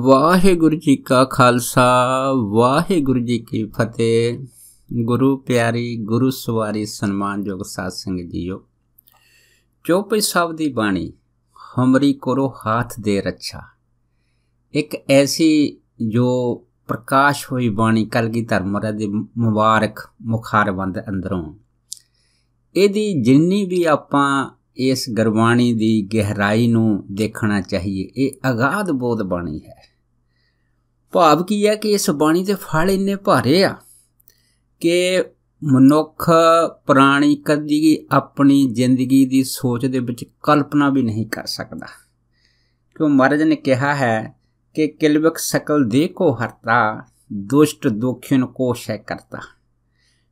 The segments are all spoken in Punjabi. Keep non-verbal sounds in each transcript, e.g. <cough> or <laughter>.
ਵਾਹਿਗੁਰੂ ਜੀ ਕਾ ਖਾਲਸਾ ਵਾਹਿਗੁਰੂ ਜੀ ਕੀ ਫਤਿਹ ਗੁਰੂ ਪਿਆਰੀ ਗੁਰੂ ਸਵਾਰੀ ਸਨਮਾਨਯੋਗ ਸਾਧ ਸੰਗਤ ਜੀਓ ਚੌਪਈ ਸਾਹਿਬ ਦੀ ਬਾਣੀ ਹਮਰੀ ਕਰੋ ਹੱਥ ਦੇ ਰੱਛਾ ਇੱਕ ਐਸੀ ਜੋ ਪ੍ਰਕਾਸ਼ ਹੋਈ ਬਾਣੀ ਕਲਗੀ ਧਰਮਰਾ ਦੇ ਮੁਬਾਰਕ ਮੁਖਾਰਬੰਦ ਅੰਦਰੋਂ ਇਹਦੀ ਜਿੰਨੀ ਵੀ ਆਪਾਂ ਇਸ ਗੁਰਬਾਣੀ ਦੀ ਗਹਿਰਾਈ ਨੂੰ ਦੇਖਣਾ ਚਾਹੀਏ ਇਹ ਅਗਾਧ ਬੋਧ ਬਾਣੀ ਹੈ ਭਾਵ ਕੀ ਹੈ ਕਿ ਇਸ ਬਾਣੀ ਦੇ ਫਲ ਇੰਨੇ ਭਾਰੇ ਆ ਕਿ ਮਨੁੱਖ ਪ੍ਰਾਣੀ ਕਦੀ ਆਪਣੀ ਜ਼ਿੰਦਗੀ ਦੀ ਸੋਚ ਦੇ ਵਿੱਚ ਕਲਪਨਾ ਵੀ ਨਹੀਂ ਕਰ ਸਕਦਾ ਕਿਉਂ ਮਹਾਰਾਜ ਨੇ ਕਿਹਾ ਹੈ ਕਿ ਕਿਲਵਕ ਸਕਲ ਦੇ ਕੋ ਹਰਤਾ ਦੁਸ਼ਟ ਦੁਖਿਨ ਕੋ ਸ਼ੈ ਕਰਤਾ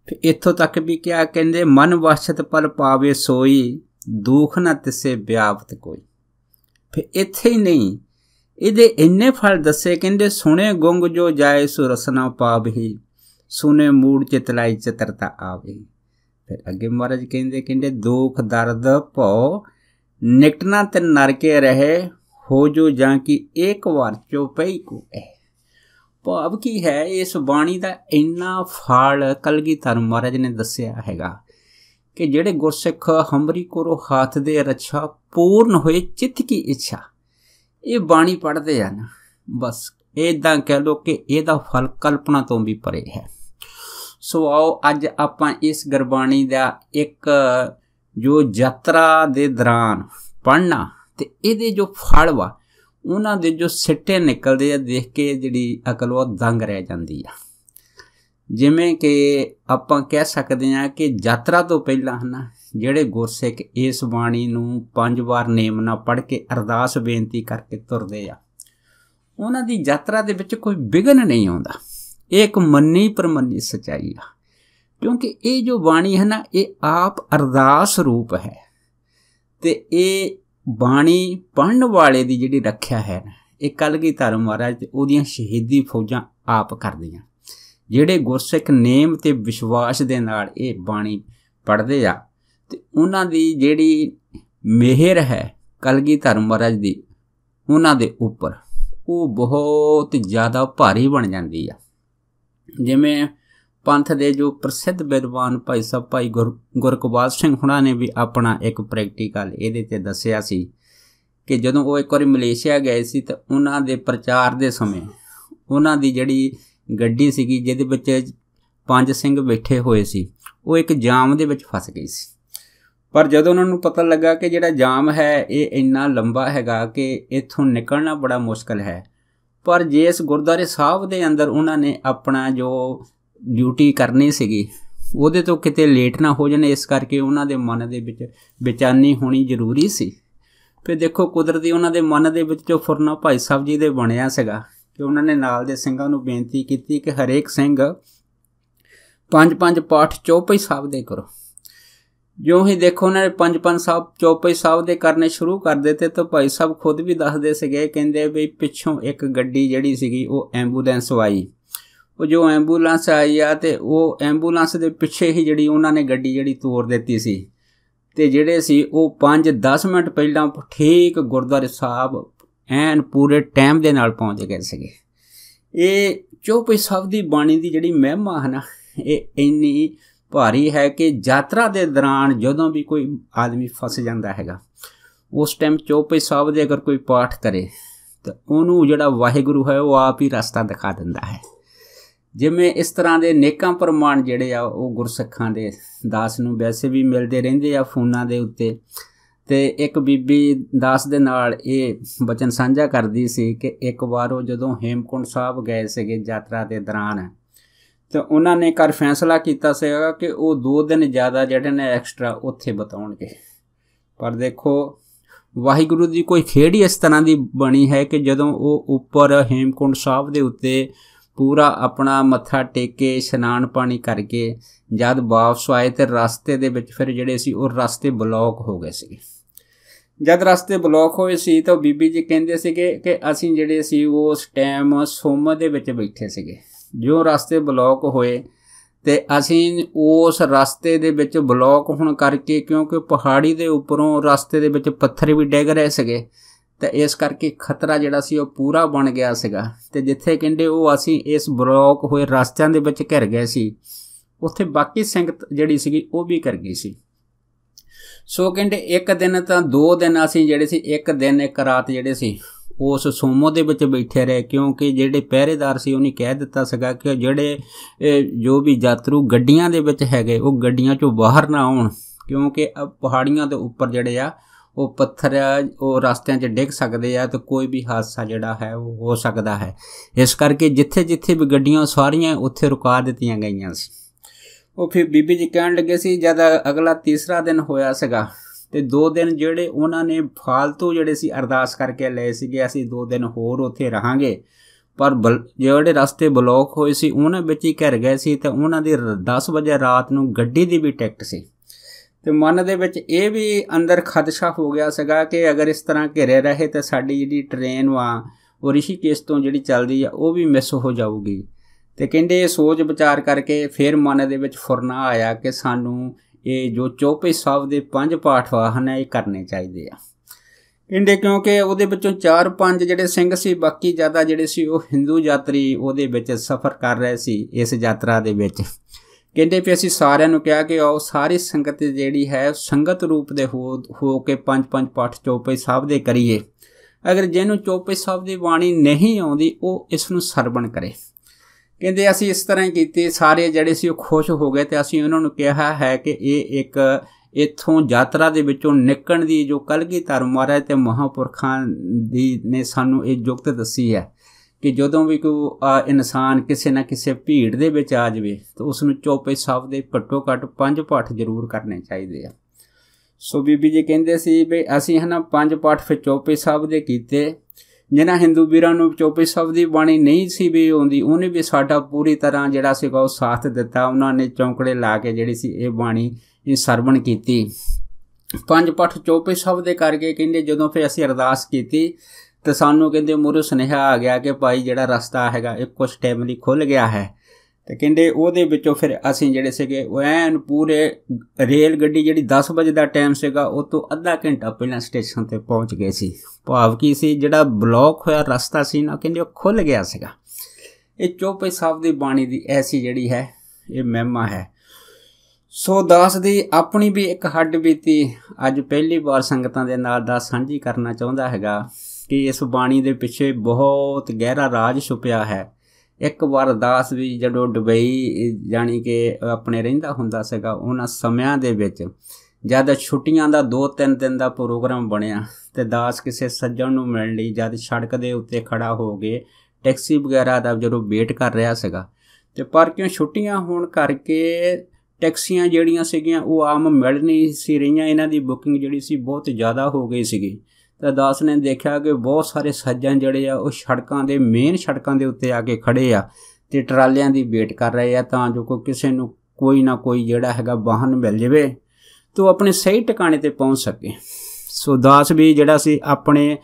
ਫਿਰ ਇੱਥੋਂ ਤੱਕ ਵੀ ਕਿਹਾ ਕਹਿੰਦੇ ਮਨ ਵਸਤ ਪਰ ਪਾਵੇ ਸੋਈ ਦੁੱਖ ਨਾ ਤਿਸੇ ਵਿਆਪਤ ਕੋਈ ਫਿਰ ਇੱਥੇ ਹੀ ਨਹੀਂ ਇਹਦੇ ਇੰਨੇ ਫਲ ਦੱਸੇ ਕਹਿੰਦੇ ਸੁਣੇ ਗੁੰਗ ਜੋ ਜਾਏ ਸੋ ਰਸਨਾ ਪਾਵਹੀ ਸੁਨੇ ਮੂੜ ਲਾਈ ਚਤਰਤਾ ਆਵੇ ਫਿਰ ਅੱਗੇ ਮਹਾਰਾਜ ਕਹਿੰਦੇ ਕਹਿੰਦੇ ਦੁੱਖ ਦਰਦ ਭਉ ਨਿਕਟਨਾ ਤੇ ਨਰਕੇ ਰਹੇ ਹੋ ਜੋ ਜਾਂ ਕਿ ਇੱਕ ਵਾਰ ਚੋਪਈ ਕੋ ਐ ਭਾਵ ਕੀ ਹੈ ਇਸ ਬਾਣੀ ਦਾ ਇੰਨਾ ਫਲ ਕਲਗੀ ਧਰਮ ਮਹਾਰਾਜ ਨੇ ਦੱਸਿਆ ਹੈਗਾ ਕਿ ਜਿਹੜੇ ਗੁਰਸਿੱਖ ਹਮਰੀ ਕੋਰੋ ਹੱਥ ਦੇ ਰੱਛਾ ਪੂਰਨ ਹੋਏ ਚਿੱਤ ਕੀ ਇੱਛਾ ਇਹ ਬਾਣੀ ਪੜਦੇ ਆ ਨਾ ਬਸ ਇਦਾਂ ਕਹਿ ਲੋ ਕਿ ਇਹਦਾ ਫਲ ਕਲਪਨਾ ਤੋਂ ਵੀ ਪਰੇ ਹੈ ਸੋ ਆਓ ਅੱਜ ਆਪਾਂ ਇਸ ਗੁਰਬਾਣੀ ਦਾ ਇੱਕ ਜੋ ਯਾਤਰਾ ਦੇ ਦੌਰਾਨ ਪੜਨਾ ਤੇ ਇਹਦੇ ਜੋ ਫਲ ਵਾ ਉਹਨਾਂ ਦੇ ਜੋ ਸਿੱਟੇ ਨਿਕਲਦੇ ਆ ਦੇਖ ਕੇ ਜਿਹੜੀ ਅਕਲ ਉਹ ਦੰਗ ਰਹਿ ਜਾਂਦੀ ਆ ਜਿਵੇਂ ਕਿ ਆਪਾਂ ਕਹਿ ਸਕਦੇ ਹਾਂ ਕਿ ਯਾਤਰਾ ਤੋਂ ਪਹਿਲਾਂ ਹਨਾ ਜਿਹੜੇ ਗੁਰਸਿੱਖ ਇਸ ਬਾਣੀ ਨੂੰ ਪੰਜ ਵਾਰ ਨੇਮ ਨਾਲ ਪੜ੍ਹ ਕੇ ਅਰਦਾਸ ਬੇਨਤੀ ਕਰਕੇ ਤੁਰਦੇ ਆ ਉਹਨਾਂ ਦੀ ਯਾਤਰਾ ਦੇ ਵਿੱਚ ਕੋਈ ਵਿਗਨ ਨਹੀਂ ਆਉਂਦਾ ਇਹ ਇੱਕ ਮੰਨੀ ਪਰਮੰਨੀ ਸਚਾਈ ਆ ਕਿਉਂਕਿ ਇਹ ਜੋ ਬਾਣੀ ਹੈ ਨਾ ਇਹ ਆਪ ਅਰਦਾਸ ਰੂਪ ਹੈ ਤੇ ਇਹ ਬਾਣੀ ਪੜਨ ਵਾਲੇ ਦੀ ਜਿਹੜੀ ਰੱਖਿਆ ਹੈ ਇਹ ਕਲਗੀ ਧਰਮ ਮਹਾਰਾਜ ਤੇ ਉਹਦੀਆਂ ਸ਼ਹੀਦੀ ਫੌਜਾਂ ਆਪ ਕਰਦੀਆਂ ਜਿਹੜੇ ਗੁਰਸਿੱਖ ਨੇਮ ਤੇ ਵਿਸ਼ਵਾਸ ਦੇ ਨਾਲ ਇਹ ਬਾਣੀ ਪੜ੍ਹਦੇ ਆ ਤੇ ਉਹਨਾਂ ਦੀ ਜਿਹੜੀ ਮਿਹਰ ਹੈ ਕਲਗੀ ਧਰਮ ਮਹਾਰਾਜ ਦੀ ਉਹਨਾਂ ਦੇ ਉੱਪਰ ਉਹ ਬਹੁਤ ਜ਼ਿਆਦਾ ਭਾਰੀ ਬਣ ਜਾਂਦੀ ਆ ਜਿਵੇਂ ਪੰਥ ਦੇ ਜੋ ਪ੍ਰਸਿੱਧ ਵਿਦਵਾਨ ਭਾਈ ਸਾਹਿਬ ਭਾਈ ਗੁਰਕਬਾਜ ਸਿੰਘ ਹੁਣਾ ਨੇ ਵੀ ਆਪਣਾ ਇੱਕ ਪ੍ਰੈਕਟੀਕਲ ਇਹਦੇ ਤੇ ਦੱਸਿਆ ਸੀ ਕਿ ਜਦੋਂ ਉਹ ਇੱਕ ਵਾਰੀ ਮਲੇਸ਼ੀਆ ਗਏ ਸੀ ਤਾਂ ਉਹਨਾਂ ਦੇ ਪ੍ਰਚਾਰ ਦੇ ਸਮੇਂ ਉਹਨਾਂ ਦੀ ਜਿਹੜੀ ਗੱਡੀ ਸੀਗੀ ਜਿਹਦੇ ਵਿੱਚ ਪੰਜ ਸਿੰਘ ਬੈਠੇ ਹੋਏ ਸੀ ਉਹ ਇੱਕ ਜਾਮ ਦੇ ਵਿੱਚ ਫਸ ਗਈ ਸੀ ਪਰ ਜਦੋਂ ਉਹਨਾਂ ਨੂੰ ਪਤਾ ਲੱਗਾ ਕਿ ਜਿਹੜਾ ਜਾਮ ਹੈ ਇਹ ਇੰਨਾ ਲੰਬਾ ਹੈਗਾ ਕਿ ਇੱਥੋਂ ਨਿਕਲਣਾ ਬੜਾ ਮੁਸ਼ਕਲ ਹੈ ਪਰ ਜੇ ਇਸ ਗੁਰਦਾਰੇ ਸਾਹਿਬ ਦੇ ਅੰਦਰ ਉਹਨਾਂ ਨੇ ਆਪਣਾ ਜੋ ਡਿਊਟੀ ਕਰਨੀ ਸੀਗੀ ਉਹਦੇ ਤੋਂ ਕਿਤੇ ਲੇਟ ਨਾ ਹੋ ਜਾਣ ਇਸ ਕਰਕੇ ਉਹਨਾਂ ਦੇ ਮਨ ਦੇ ਵਿੱਚ ਵਿਚਾਨੀ ਹੋਣੀ ਜ਼ਰੂਰੀ ਸੀ ਫਿਰ ਦੇਖੋ ਕੁਦਰਤੀ ਉਹਨਾਂ ਦੇ ਮਨ ਦੇ ਵਿੱਚ ਜੋ ਫੁਰਨਾ ਭਾਈ ਸਾਹਿਬ ਜੀ ਦੇ ਬਣਿਆ ਸੀਗਾ ਤੇ ਉਹਨਾਂ ਨੇ ਨਾਲ ਦੇ ਸਿੰਘਾਂ ਨੂੰ ਬੇਨਤੀ ਕੀਤੀ ਕਿ ਹਰੇਕ ਸਿੰਘ ਪੰਜ ਪੰਜ ਪਾਠ ਚੌਪਈ ਸਾਹਿਬ ਦੇ ਕਰੋ ਜਿਉਂ ਹੀ ਦੇਖੋ ਉਹਨਾਂ ਨੇ ਪੰਜ ਪੰਜ ਸਾਹਿਬ ਚੌਪਈ ਸਾਹਿਬ ਦੇ ਕਰਨੇ ਸ਼ੁਰੂ ਕਰ ਦਿੱਤੇ ਤਾਂ ਭਾਈ ਸਾਹਿਬ ਖੁਦ ਵੀ ਦੱਸਦੇ ਸੀਗੇ ਕਹਿੰਦੇ ਵੀ ਪਿੱਛੋਂ ਇੱਕ ਗੱਡੀ ਜਿਹੜੀ ਸੀਗੀ ਉਹ ਐਂਬੂਲੈਂਸ ਆਈ ਉਹ ਜੋ ਐਂਬੂਲੈਂਸ ਆਈ ਆ ਤੇ ਉਹ ਐਂਬੂਲੈਂਸ ਦੇ ਪਿੱਛੇ ਹੀ ਜਿਹੜੀ ਉਹਨਾਂ ਨੇ ਗੱਡੀ ਜਿਹੜੀ ਤੋੜ ਦਿੱਤੀ ਸੀ ਤੇ ਜਿਹੜੇ ਸੀ ਉਹ 5-10 ਮਿੰਟ ਪਹਿਲਾਂ ਠੀਕ ਗੁਰਦੁਆਰੇ ਸਾਹਿਬ ਐਨ ਪੂਰੇ ਟਾਈਮ ਦੇ ਨਾਲ ਪਹੁੰਚ ਗਏ ਸੀਗੇ ਇਹ ਚੋਪਈ ਸਭ ਦੀ ਬਾਣੀ ਦੀ ਜਿਹੜੀ ਮਹਿਮਾ ਹੈ ਨਾ ਇਹ ਇੰਨੀ ਭਾਰੀ ਹੈ ਕਿ ਯਾਤਰਾ ਦੇ ਦੌਰਾਨ ਜਦੋਂ ਵੀ ਕੋਈ ਆਦਮੀ ਫਸ ਜਾਂਦਾ ਹੈਗਾ ਉਸ ਟਾਈਮ ਚੋਪਈ ਸਾਹਿਬ ਦੇ ਅਗਰ ਕੋਈ ਪਾਠ ਕਰੇ ਤਾਂ ਉਹਨੂੰ ਜਿਹੜਾ ਵਾਹਿਗੁਰੂ ਹੈ ਉਹ ਆਪ ਹੀ ਰਸਤਾ ਦਿਖਾ ਦਿੰਦਾ ਹੈ ਜਿਵੇਂ ਇਸ ਤਰ੍ਹਾਂ ਦੇ ਨੇਕਾਂ ਪ੍ਰਮਾਣ ਜਿਹੜੇ ਆ ਉਹ ਗੁਰਸਿੱਖਾਂ ਦੇ ਦਾਸ ਨੂੰ ਵੈਸੇ ਵੀ ਮਿਲਦੇ ਰਹਿੰਦੇ ਆ ਫੋਨਾਂ ਦੇ ਉੱਤੇ ਤੇ ਇੱਕ ਬੀਬੀ ਦਾਸ ਦੇ ਨਾਲ ਇਹ ਬਚਨ ਸਾਂਝਾ ਕਰਦੀ ਸੀ ਕਿ ਇੱਕ ਵਾਰ ਉਹ ਜਦੋਂ ਹੇਮਕੁੰਡ ਸਾਹਿਬ ਗਏ ਸੀਗੇ ਯਾਤਰਾ ਦੇ ਦੌਰਾਨ ਤੇ ਉਹਨਾਂ ਨੇ ਕਰ ਫੈਸਲਾ ਕੀਤਾ ਸੀਗਾ ਕਿ ਉਹ 2 ਦਿਨ ਜ਼ਿਆਦਾ ਜਿਹੜੇ ਨੇ ਐਕਸਟਰਾ ਉੱਥੇ ਬਤਾਉਣਗੇ ਪਰ ਦੇਖੋ ਵਾਹਿਗੁਰੂ ਦੀ ਕੋਈ ਖੇੜ ਹੀ ਇਸ ਤਰ੍ਹਾਂ ਦੀ ਬਣੀ ਹੈ ਕਿ ਜਦੋਂ ਉਹ ਉੱਪਰ ਹੇਮਕੁੰਡ ਸਾਹਿਬ ਦੇ ਉੱਤੇ ਪੂਰਾ ਆਪਣਾ ਮੱਥਾ ਟੇਕੇ ਇਸ਼ਨਾਨ ਪਾਣੀ ਕਰਕੇ ਜਦ ਵਾਪਸ ਆਏ ਤੇ ਰਸਤੇ ਦੇ ਵਿੱਚ ਫਿਰ ਜਿਹੜੇ ਸੀ ਉਹ ਰਸਤੇ ਬਲੌਕ ਹੋ ਗਏ ਸੀ ਜਦ ਰਸਤੇ ਬਲੌਕ ਹੋਏ ਸੀ ਤਾਂ ਬੀਬੀ ਜੀ ਕਹਿੰਦੇ ਸੀਗੇ ਕਿ ਅਸੀਂ ਜਿਹੜੇ ਸੀ ਉਹ ਉਸ ਟਾਈਮ ਸੋਮਾ ਦੇ ਵਿੱਚ ਬੈਠੇ ਸੀਗੇ ਜੋ ਰਸਤੇ ਬਲੌਕ ਹੋਏ ਤੇ ਅਸੀਂ ਉਸ ਰਸਤੇ ਦੇ ਵਿੱਚ ਬਲੌਕ ਹੋਣ ਕਰਕੇ ਕਿਉਂਕਿ ਪਹਾੜੀ ਦੇ ਉੱਪਰੋਂ ਰਸਤੇ ਦੇ ਵਿੱਚ ਪੱਥਰ ਵੀ ਡਿੱਗ ਰਹੇ ਸੀਗੇ ਤੇ ਇਸ ਕਰਕੇ ਖਤਰਾ ਜਿਹੜਾ ਸੀ ਉਹ ਪੂਰਾ ਬਣ ਗਿਆ ਸੀਗਾ ਤੇ ਜਿੱਥੇ ਕਹਿੰਦੇ ਉਹ ਅਸੀਂ ਇਸ ਬਲੌਕ ਹੋਏ ਰਸਤਿਆਂ ਦੇ ਵਿੱਚ ਘਿਰ ਗਏ ਸੀ ਉੱਥੇ ਬਾਕੀ ਸੰਗਤ ਜਿਹੜੀ ਸੀਗੀ ਉਹ ਵੀ ਕਰ ਗਈ ਸੀ ਸੋ ਕਹਿੰਦੇ ਇੱਕ ਦਿਨ ਤਾਂ ਦੋ ਦਿਨ ਅਸੀਂ ਜਿਹੜੇ ਸੀ ਇੱਕ ਦਿਨ ਇੱਕ ਰਾਤ ਜਿਹੜੇ ਸੀ ਉਸ ਸੋਮੋ ਦੇ ਵਿੱਚ ਬੈਠੇ ਰਹੇ ਕਿਉਂਕਿ ਜਿਹੜੇ ਪਹਿਰੇਦਾਰ ਸੀ ਉਹਨੇ ਕਹਿ ਦਿੱਤਾ ਸੀਗਾ ਕਿ ਜਿਹੜੇ ਜੋ ਵੀ ਯਾਤਰੂ ਗੱਡੀਆਂ ਦੇ ਵਿੱਚ ਹੈਗੇ ਉਹ ਗੱਡੀਆਂ ਚੋਂ ਬਾਹਰ ਨਾ ਆਉਣ ਕਿਉਂਕਿ ਪਹਾੜੀਆਂ ਦੇ ਉੱਪਰ ਜਿਹੜੇ ਆ ਉਹ ਪੱਥਰ ਉਹ ਰਸਤਿਆਂ 'ਚ ਡਿੱਗ ਸਕਦੇ ਆ ਤੇ ਕੋਈ ਵੀ ਹਾਦਸਾ ਜਿਹੜਾ ਹੈ ਉਹ ਹੋ ਸਕਦਾ ਹੈ ਇਸ ਕਰਕੇ ਜਿੱਥੇ-ਜਿੱਥੇ ਵੀ ਗੱਡੀਆਂ ਸਵਾਰੀਆਂ ਉੱਥੇ ਰੁਕਾ ਦਿੱਤੀਆਂ ਗਈਆਂ ਸੀ ਉਹ ਫਿਰ ਬੀਬੀ ਜੀ ਕਹਿਣ ਲੱਗੇ ਸੀ ਜਦ ਅਗਲਾ ਤੀਸਰਾ ਦਿਨ ਹੋਇਆ ਸੀਗਾ ਤੇ ਦੋ ਦਿਨ ਜਿਹੜੇ ਉਹਨਾਂ ਨੇ ਫਾਲਤੂ ਜਿਹੜੇ ਸੀ ਅਰਦਾਸ ਕਰਕੇ ਲਏ ਸੀਗੇ ਅਸੀਂ ਦੋ ਦਿਨ ਹੋਰ ਉੱਥੇ ਰਹਾਂਗੇ ਪਰ ਜਿਹੜੇ ਰਸਤੇ ਬਲੌਕ ਹੋਏ ਸੀ ਉਹਨਾਂ ਵਿੱਚ ਹੀ ਘਿਰ ਗਏ ਸੀ ਤੇ ਉਹਨਾਂ ਦੀ 10 ਵਜੇ ਰਾਤ ਨੂੰ ਗੱਡੀ ਦੀ ਵੀ ਟਿਕਟ ਸੀ ਤੇ ਮਨ ਦੇ ਵਿੱਚ ਇਹ ਵੀ ਅੰਦਰ ਖਦਸ਼ਾ ਹੋ ਗਿਆ ਸੀਗਾ ਕਿ ਅਗਰ ਇਸ ਤਰ੍ਹਾਂ ਘਿਰੇ ਰਹੇ ਤਾਂ ਸਾਡੀ ਜਿਹੜੀ ਟ੍ਰੇਨ ਵਾ ਉਹ ਰਿਸ਼ੀਕੇਸ਼ ਤੋਂ ਜਿਹੜੀ ਚੱਲਦੀ ਆ ਉਹ ਵੀ ਮਿਸ ਹੋ ਜਾਊਗੀ ਤੇ ਕਹਿੰਦੇ ਇਹ ਸੋਚ ਵਿਚਾਰ ਕਰਕੇ ਫਿਰ ਮਨ ਦੇ ਵਿੱਚ ਫੁਰਨਾ ਆਇਆ ਕਿ ਸਾਨੂੰ ਇਹ ਜੋ ਚੋਪੇ ਸਾਹਿਬ ਦੇ ਪੰਜ ਪਾਠ ਹਨ ਇਹ ਕਰਨੇ ਚਾਹੀਦੇ ਆ ਕਹਿੰਦੇ ਕਿਉਂਕਿ ਉਹਦੇ ਵਿੱਚੋਂ ਚਾਰ ਪੰਜ ਜਿਹੜੇ ਸਿੰਘ ਸੀ ਬਾਕੀ ਜ਼ਿਆਦਾ ਜਿਹੜੇ ਸੀ ਉਹ ਹਿੰਦੂ ਯਾਤਰੀ ਉਹਦੇ ਵਿੱਚ ਸਫ਼ਰ ਕਰ ਰਹੇ ਸੀ ਇਸ ਯਾਤਰਾ ਦੇ ਵਿੱਚ ਕਹਿੰਦੇ ਵੀ ਅਸੀਂ ਸਾਰਿਆਂ ਨੂੰ ਕਿਹਾ ਕਿ ਆਓ ਸਾਰੀ ਸੰਗਤ ਜਿਹੜੀ ਹੈ ਸੰਗਤ ਰੂਪ ਦੇ ਹੋ ਹੋ ਕੇ ਪੰਜ ਪੰਜ ਪਾਠ ਚੌਪਈ ਸਾਹਿਬ ਦੇ ਕਰੀਏ ਅਗਰ ਜਿਹਨੂੰ ਚੌਪਈ ਸਾਹਿਬ ਦੀ ਬਾਣੀ ਨਹੀਂ ਆਉਂਦੀ ਉਹ ਇਸ ਨੂੰ ਸਰਵਣ ਕਰੇ ਕਹਿੰਦੇ ਅਸੀਂ ਇਸ ਤਰ੍ਹਾਂ ਕੀਤੀ ਸਾਰੇ ਜਿਹੜੇ ਸੀ ਉਹ ਖੁਸ਼ ਹੋ ਗਏ ਤੇ ਅਸੀਂ ਉਹਨਾਂ ਨੂੰ ਕਿਹਾ ਹੈ ਕਿ ਇਹ ਇੱਕ ਇਥੋਂ ਯਾਤਰਾ ਦੇ ਵਿੱਚੋਂ ਨਿਕਲਣ ਦੀ ਜੋ ਕਲਗੀ ਧਰਮ ਮਹਾਰਾਜ ਤੇ ਮਹਾਪੁਰਖਾਂ ਦੀ ਨੇ ਸਾਨੂੰ ਇਹ ਜੁਗਤ ਦੱਸੀ ਹੈ ਕਿ ਜਦੋਂ ਵੀ ਕੋਈ ਇਨਸਾਨ ਕਿਸੇ ਨਾ ਕਿਸੇ ਭੀੜ ਦੇ ਵਿੱਚ ਆ ਜਾਵੇ ਤਾਂ ਉਸ ਨੂੰ ਚੋਪੇ ਸਾਹਿਬ ਦੇ ਘੱਟੋ ਘੱਟ ਪੰਜ ਪਾਠ ਜ਼ਰੂਰ ਕਰਨੇ ਚਾਹੀਦੇ ਆ ਸੋ ਬੀਬੀ ਜੀ ਕਹਿੰਦੇ ਸੀ ਵੀ ਅਸੀਂ ਹਨਾ ਪੰਜ ਪਾਠ ਫਿਰ ਚੋਪੇ ਸਾਹਿਬ ਦੇ ਕੀਤੇ ਜਿਨ੍ਹਾਂ ਹਿੰਦੂ ਵੀਰਾਂ ਨੂੰ ਚੋਪੇ ਸਾਹਿਬ ਦੀ ਬਾਣੀ ਨਹੀਂ ਸੀ ਵੀ ਆਉਂਦੀ ਉਹਨੇ ਵੀ ਸਾਡਾ ਪੂਰੀ ਤਰ੍ਹਾਂ ਜਿਹੜਾ ਸੀਗਾ ਉਹ ਸਾਥ ਦਿੱਤਾ ਉਹਨਾਂ ਨੇ ਚੌਂਕੜੇ ਲਾ ਕੇ ਜਿਹੜੀ ਸੀ ਇਹ ਬਾਣੀ ਇਹ ਸਰਵਣ ਕੀਤੀ ਪੰਜ ਪਾਠ ਚੋਪੇ ਸਾਹਿਬ ਦੇ ਕਰਕੇ ਕਹਿੰਦੇ ਜਦੋਂ ਫਿਰ ਅਸੀਂ ਅਰਦਾਸ ਕੀਤੀ ਤੇ ਸਾਨੂੰ ਕਹਿੰਦੇ ਮੁਰੂ ਸੁਨੇਹਾ ਆ ਗਿਆ ਕਿ ਭਾਈ ਜਿਹੜਾ ਰਸਤਾ ਹੈਗਾ ਇਹ ਕੁਛ ਟਾਈਮ ਲਈ ਖੁੱਲ ਗਿਆ ਹੈ ਤੇ ਕਹਿੰਦੇ ਉਹਦੇ ਵਿੱਚੋਂ ਫਿਰ ਅਸੀਂ ਜਿਹੜੇ ਸੀਗੇ ਉਹ ਐਨ ਪੂਰੇ ਰੇਲ ਗੱਡੀ ਜਿਹੜੀ 10 ਵਜੇ ਦਾ ਟਾਈਮ ਸੀਗਾ ਉਹ ਤੋਂ ਅੱਧਾ ਘੰਟਾ ਪਹਿਲਾਂ ਸਟੇਸ਼ਨ ਤੇ ਪਹੁੰਚ ਗਏ ਸੀ ਭਾਵ ਕੀ ਸੀ ਜਿਹੜਾ ਬਲੌਕ ਹੋਇਆ ਰਸਤਾ ਸੀ ਨਾ ਕਹਿੰਦੇ ਉਹ ਖੁੱਲ ਗਿਆ ਸੀਗਾ ਇਹ ਚੋਪੇ ਸਾਹਿਬ ਦੀ ਬਾਣੀ ਦੀ ਐਸੀ ਜਿਹੜੀ ਹੈ ਇਹ ਮਹਿਮਾ ਹੈ ਸੋ ਦਾਸ ਦੀ ਆਪਣੀ ਵੀ ਇੱਕ ਹੱਡ ਬੀਤੀ ਅੱਜ ਪਹਿਲੀ ਵਾਰ ਸੰਗਤਾਂ ਦੇ ਨਾਲ ਦਾ ਸਾਂਝੀ ਕਰਨਾ ਚਾਹੁੰਦਾ ਹੈਗਾ ਕਿ ਇਸ ਬਾਣੀ ਦੇ ਪਿੱਛੇ ਬਹੁਤ ਗਹਿਰਾ ਰਾਜ ਛੁਪਿਆ ਹੈ ਇੱਕ ਵਾਰ ਦਾਸ ਵੀ ਜਦੋਂ ਦੁਬਈ ਜਾਣੀ ਕਿ ਆਪਣੇ ਰਹਿੰਦਾ ਹੁੰਦਾ ਸੀਗਾ ਉਹਨਾਂ ਸਮਿਆਂ ਦੇ ਵਿੱਚ ਜਦ ਛੁੱਟੀਆਂ ਦਾ 2-3 ਦਿਨ ਦਾ ਪ੍ਰੋਗਰਾਮ ਬਣਿਆ ਤੇ ਦਾਸ ਕਿਸੇ ਸੱਜਣ ਨੂੰ ਮਿਲਣ ਲਈ ਜਦ ਸੜਕ ਦੇ ਉੱਤੇ ਖੜਾ ਹੋ ਗਏ ਟੈਕਸੀ ਵਗੈਰਾ ਦਾ ਜਦੋਂ ਵੇਟ ਕਰ ਰਿਹਾ ਸੀਗਾ ਤੇ ਪਰ ਕਿਉਂ ਛੁੱਟੀਆਂ ਹੋਣ ਕਰਕੇ ਟੈਕਸੀਆਂ ਜਿਹੜੀਆਂ ਸੀਗੀਆਂ ਉਹ ਆਮ ਮਿਲ ਨਹੀਂ ਸੀ ਰਹੀਆਂ ਇਹਨਾਂ ਦੀ ਬੁਕਿੰਗ ਜਿਹੜੀ ਸੀ ਬਹੁਤ ਜ਼ਿਆਦਾ ਹੋ ਗਈ ਸੀਗੀ ਤਾਂ ਦਾਸ ਨੇ ਦੇਖਿਆ ਕਿ ਬਹੁਤ ਸਾਰੇ ਸੱਜਣ ਜਿਹੜੇ ਆ ਉਹ ਸੜਕਾਂ ਦੇ ਮੇਨ ਸੜਕਾਂ ਦੇ ਉੱਤੇ ਆ ਕੇ ਖੜੇ ਆ ਤੇ ਟਰਾਲਿਆਂ ਦੀ ਵੇਟ ਕਰ ਰਹੇ ਆ ਤਾਂ ਜੋ ਕੋਈ ਕਿਸੇ ਨੂੰ ਕੋਈ ਨਾ ਕੋਈ ਜਿਹੜਾ ਹੈਗਾ ਵਾਹਨ ਮਿਲ ਜਵੇ ਤੋ ਆਪਣੇ ਸਹੀ ਟਿਕਾਣੇ ਤੇ ਪਹੁੰਚ ਸਕੇ ਸੋ ਦਾਸ ਵੀ ਜਿਹੜਾ ਸੀ ਆਪਣੇ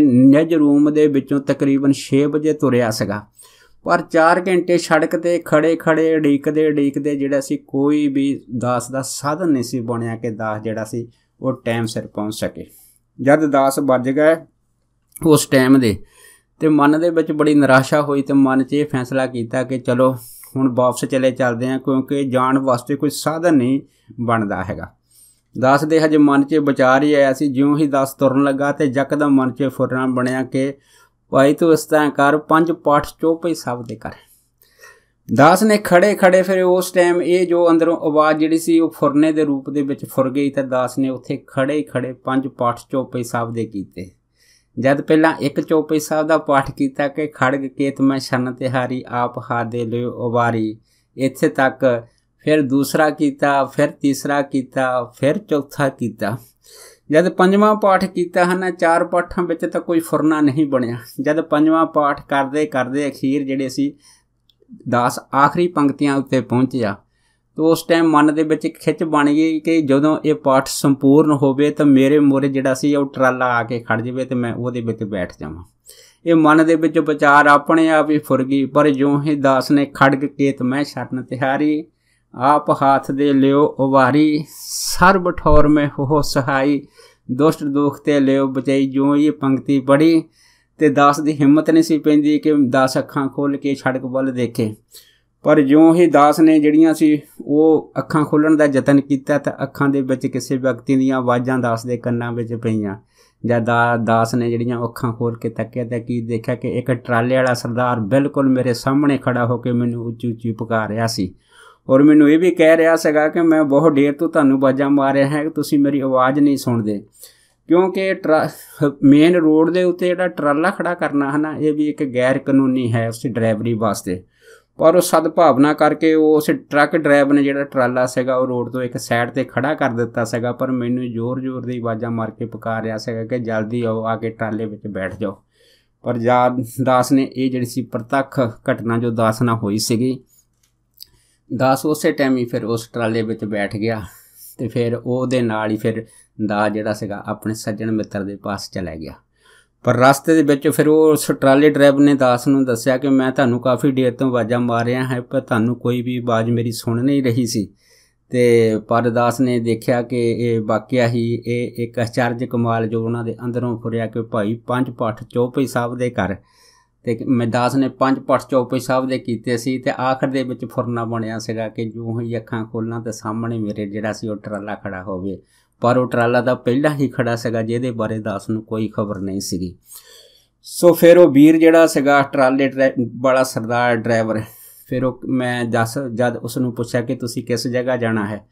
ਨਿਜ ਰੂਮ ਦੇ ਵਿੱਚੋਂ ਤਕਰੀਬਨ 6 ਵਜੇ ਤੁਰਿਆ ਸੀਗਾ ਪਰ 4 ਘੰਟੇ ਸੜਕ ਤੇ ਖੜੇ ਖੜੇ ਢੀਕਦੇ ਢੀਕਦੇ ਜਿਹੜਾ ਸੀ ਕੋਈ ਵੀ ਦਾਸ ਦਾ ਸਾਧਨ ਨਹੀਂ ਸੀ ਬਣਿਆ ਕਿ ਦਾਸ ਜਿਹੜਾ ਸੀ ਉਹ ਟਾਈਮ ਸਿਰ ਪਹੁੰਚ ਸਕੇ ਜਦ 10 ਵੱਜ ਗਏ ਉਸ ਟਾਈਮ ਦੇ ਤੇ ਮਨ ਦੇ ਵਿੱਚ ਬੜੀ ਨਿਰਾਸ਼ਾ ਹੋਈ ਤੇ ਮਨ 'ਚ ਇਹ ਫੈਸਲਾ ਕੀਤਾ ਕਿ ਚਲੋ ਹੁਣ ਵਾਪਸ ਚਲੇ ਚੱਲਦੇ ਆ ਕਿਉਂਕਿ ਜਾਣ ਵਾਸਤੇ ਕੋਈ ਸਾਧਨ ਨਹੀਂ ਬਣਦਾ ਹੈਗਾ 10 ਦੇ ਹਜੇ ਮਨ 'ਚ ਵਿਚਾਰ ਹੀ ਆਇਆ ਸੀ ਜਿਉਂ ਹੀ 10 ਤੁਰਨ ਲੱਗਾ ਤੇ ਜਕਦਮ ਮਨ 'ਚ ਫੁਰਨਾ ਬਣਿਆ ਕਿ ਭਾਈ ਤੂੰ ਇਸ ਤਰ੍ਹਾਂ ਕਰ ਪੰਜ ਪਾਠ ਚੋਪਈ ਸਭ ਦੇ ਕਰ ਦਾਸ ਨੇ ਖੜੇ ਖੜੇ ਫਿਰ ਉਸ ਟਾਈਮ ਇਹ ਜੋ ਅੰਦਰੋਂ ਆਵਾਜ਼ ਜਿਹੜੀ ਸੀ ਉਹ ਫੁਰਨੇ ਦੇ ਰੂਪ ਦੇ ਵਿੱਚ ਫੁਰ ਗਈ ਤਾਂ ਦਾਸ ਨੇ ਉੱਥੇ ਖੜੇ ਖੜੇ ਪੰਜ ਪਾਠ ਚੋਪੇ ਸਾਹਿਬ ਦੇ ਕੀਤੇ ਜਦ ਪਹਿਲਾਂ ਇੱਕ ਚੋਪੇ ਸਾਹਿਬ ਦਾ ਪਾਠ ਕੀਤਾ ਕਿ ਖੜਗ ਕੇਤ ਮੈਂ ਸ਼ਰਨ ਤੇ ਹਾਰੀ ਆਪ ਹਾ ਦੇ ਲਿਓ ਉਵਾਰੀ ਇੱਥੇ ਤੱਕ ਫਿਰ ਦੂਸਰਾ ਕੀਤਾ ਫਿਰ ਤੀਸਰਾ ਕੀਤਾ ਫਿਰ ਚੌਥਾ ਕੀਤਾ ਜਦ ਪੰਜਵਾਂ ਪਾਠ ਕੀਤਾ ਹਨ ਚਾਰ ਪਾਠਾਂ ਵਿੱਚ ਤਾਂ ਕੋਈ ਫੁਰਨਾ ਨਹੀਂ ਬਣਿਆ ਜਦ ਪੰਜਵਾਂ ਪਾਠ ਕਰਦੇ ਕਰਦੇ ਅਖੀਰ ਜਿਹੜੇ ਸੀ ਦਾਸ ਆਖਰੀ ਪੰਕਤੀਆਂ ਉੱਤੇ ਪਹੁੰਚਿਆ ਤੋ ਉਸ ਟਾਈਮ ਮਨ ਦੇ ਵਿੱਚ ਇੱਕ ਖਿੱਚ ਬਣ ਗਈ ਕਿ ਜਦੋਂ ਇਹ ਪਾਠ ਸੰਪੂਰਨ ਹੋਵੇ ਤਾਂ ਮੇਰੇ ਮੋਰੇ ਜਿਹੜਾ ਸੀ ਉਹ ਟਰਾਲਾ ਆ ਕੇ ਖੜ ਜਵੇ ਤੇ ਮੈਂ ਉਹਦੇ ਵਿੱਚ ਬੈਠ ਜਾਵਾਂ ਇਹ ਮਨ ਦੇ ਵਿੱਚ ਵਿਚਾਰ ਆਪਣੇ ਆਪ ਹੀ ਫੁਰ ਗਈ ਪਰ ਜਿਉਂ ਹੀ ਦਾਸ ਨੇ ਖੜਗ ਕੇਤ ਮੈਂ ਛਰਨ ਤਿਹਾਰੀ ਆਪ ਹਾਥ ਦੇ ਲਿਓ ਉਵਾਰੀ ਸਰਬ ਠੌਰ ਮੈਂ ਹੋ ਸਹਾਈ ਦੁਸ਼ਟ ਦੁਖ ਤੇ ਲਿਓ ਬਚਾਈ ਜਿਉਂ ਇਹ ਪੰਕਤੀ ਪੜੀ ਤੇ ਦਾਸ ਦੀ ਹਿੰਮਤ ਨਹੀਂ ਸੀ ਪੈਂਦੀ ਕਿ ਦਾਸ ਅੱਖਾਂ ਖੋਲ ਕੇ ਛੜਕ ਵੱਲ ਦੇਖੇ ਪਰ ਜਿਉਂ ਹੀ ਦਾਸ ਨੇ ਜਿਹੜੀਆਂ ਸੀ ਉਹ ਅੱਖਾਂ ਖੋਲਣ ਦਾ ਯਤਨ ਕੀਤਾ ਤਾਂ ਅੱਖਾਂ ਦੇ ਵਿੱਚ ਕਿਸੇ ਵਿਅਕਤੀ ਦੀਆਂ ਆਵਾਜ਼ਾਂ ਦਾਸ ਦੇ ਕੰਨਾਂ ਵਿੱਚ ਪਈਆਂ ਜਦ ਦਾਸ ਨੇ ਜਿਹੜੀਆਂ ਅੱਖਾਂ ਖੋਲ ਕੇ ਤੱਕਿਆ ਤਾਂ ਕੀ ਦੇਖਿਆ ਕਿ ਇੱਕ ਟਰਾਲੇ ਵਾਲਾ ਸਰਦਾਰ ਬਿਲਕੁਲ ਮੇਰੇ ਸਾਹਮਣੇ ਖੜਾ ਹੋ ਕੇ ਮੈਨੂੰ ਉੱਚੀ ਉੱਚੀ ਪੁਕਾਰ ਰਿਹਾ ਸੀ ਔਰ ਮੈਨੂੰ ਇਹ ਵੀ ਕਹਿ ਰਿਹਾ ਸੀਗਾ ਕਿ ਮੈਂ ਬਹੁਤ ਢੇਰ ਤੋਂ ਤੁਹਾਨੂੰ ਬਾਜਾਂ ਮਾਰਿਆ ਹੈ ਤੁਸੀਂ ਮੇਰੀ ਆਵਾਜ਼ ਨਹੀਂ ਸੁਣਦੇ ਕਿਉਂਕਿ ਮੇਨ ਰੋਡ ਦੇ ਉੱਤੇ ਜਿਹੜਾ ਟਰਾਲਾ ਖੜਾ ਕਰਨਾ ਹਨਾ ਇਹ ਵੀ ਇੱਕ ਗੈਰ ਕਾਨੂੰਨੀ ਹੈ ਉਸ ਡਰਾਈਵਰੀ ਵਾਸਤੇ ਪਰ ਉਹ ਸਦਭਾਵਨਾ ਕਰਕੇ ਉਹ ਉਸ ਟਰੱਕ ਡਰਾਈਵਰ ਨੇ ਜਿਹੜਾ ਟਰਾਲਾ ਸੀਗਾ ਉਹ ਰੋਡ ਤੋਂ ਇੱਕ ਸਾਈਡ ਤੇ ਖੜਾ ਕਰ ਦਿੱਤਾ ਸੀਗਾ ਪਰ ਮੈਨੂੰ ਜ਼ੋਰ-ਜ਼ੋਰ ਦੀ ਆਵਾਜ਼ਾਂ ਮਾਰ ਕੇ ਪੁਕਾਰ ਰਿਹਾ ਸੀਗਾ ਕਿ ਜਲਦੀ ਆਓ ਆ ਕੇ ਟਰਾਲੇ ਵਿੱਚ ਬੈਠ ਜਾਓ ਪਰ ਯਾਦ ਦਾਸ ਨੇ ਇਹ ਜਿਹੜੀ ਸੀ ਪ੍ਰਤੱਖ ਘਟਨਾ ਜੋ ਦਾਸ ਨਾਲ ਹੋਈ ਸੀਗੀ ਦਾਸ ਉਸੇ ਟਾਈਮ ਹੀ ਫਿਰ ਉਸ ਟਰਾਲੇ ਵਿੱਚ ਬੈਠ ਗਿਆ ਤੇ ਫਿਰ ਉਹਦੇ ਨਾਲ ਹੀ ਫਿਰ ਦਾ ਜਿਹੜਾ ਸੀਗਾ ਆਪਣੇ ਸੱਜਣ ਮਿੱਤਰ ਦੇ ਪਾਸ ਚਲਾ ਗਿਆ ਪਰ ਰਸਤੇ ਦੇ ਵਿੱਚ ਫਿਰ ਉਹ ਟਰਾਲੀ ਡਰਾਈਵ ਨੇ ਦਾਸ ਨੂੰ ਦੱਸਿਆ ਕਿ ਮੈਂ ਤੁਹਾਨੂੰ ਕਾਫੀ ਦੇਰ ਤੋਂ ਆਵਾਜ਼ਾਂ ਮਾਰ ਰਿਹਾ ਹਾਂ ਪਰ ਤੁਹਾਨੂੰ ਕੋਈ ਵੀ ਆਵਾਜ਼ ਮੇਰੀ ਸੁਣ ਨਹੀਂ ਰਹੀ ਸੀ ਤੇ ਪਰ ਦਾਸ ਨੇ ਦੇਖਿਆ ਕਿ ਇਹ ਵਾਕਿਆ ਹੀ ਇਹ ਇੱਕ ਅਚਰਜ ਕਮਾਲ ਜੋ ਉਹਨਾਂ ਦੇ ਅੰਦਰੋਂ ਫੁਰਿਆ ਕਿ ਭਾਈ ਪੰਜ ਪਾਠ ਚੌਪਈ ਸਾਹਿਬ ਦੇ ਘਰ ਤੇ ਮੈਂ ਦਾਸ ਨੇ ਪੰਜ ਪਾਠ ਚੌਪਈ ਸਾਹਿਬ ਦੇ ਕੀਤੇ ਸੀ ਤੇ ਆਖਰ ਦੇ ਵਿੱਚ ਫੁਰਨਾ ਬਣਿਆ ਸੀਗਾ ਕਿ ਜੋ ਹੀ ਅੱਖਾਂ ਖੋਲਣਾ ਤੇ ਸਾਹਮਣੇ ਮੇਰੇ ਜਿਹੜਾ ਸੀ ਉਹ ਟਰਾਲਾ ਖੜਾ ਹੋਵੇ ਪਰ ਉਹ ਟਰਾਲਾ ਦਾ ਪਹਿਲਾ ਹੀ ਖੜਾ ਸੀਗਾ ਜਿਹਦੇ ਬਾਰੇ ਦਾਸ ਨੂੰ ਕੋਈ ਖਬਰ ਨਹੀਂ ਸੀਗੀ ਸੋ ਫਿਰ ਉਹ ਵੀਰ ਜਿਹੜਾ ਸੀਗਾ ਟਰਾਲੇ ਵਾਲਾ ਸਰਦਾਰ ਡਰਾਈਵਰ ਫਿਰ ਉਹ ਮੈਂ ਦੱਸ ਜਦ ਉਸ ਨੂੰ ਪੁੱਛਿਆ ਕਿ ਤੁਸੀਂ ਕਿਸ ਜਗ੍ਹਾ ਜਾਣਾ ਹੈ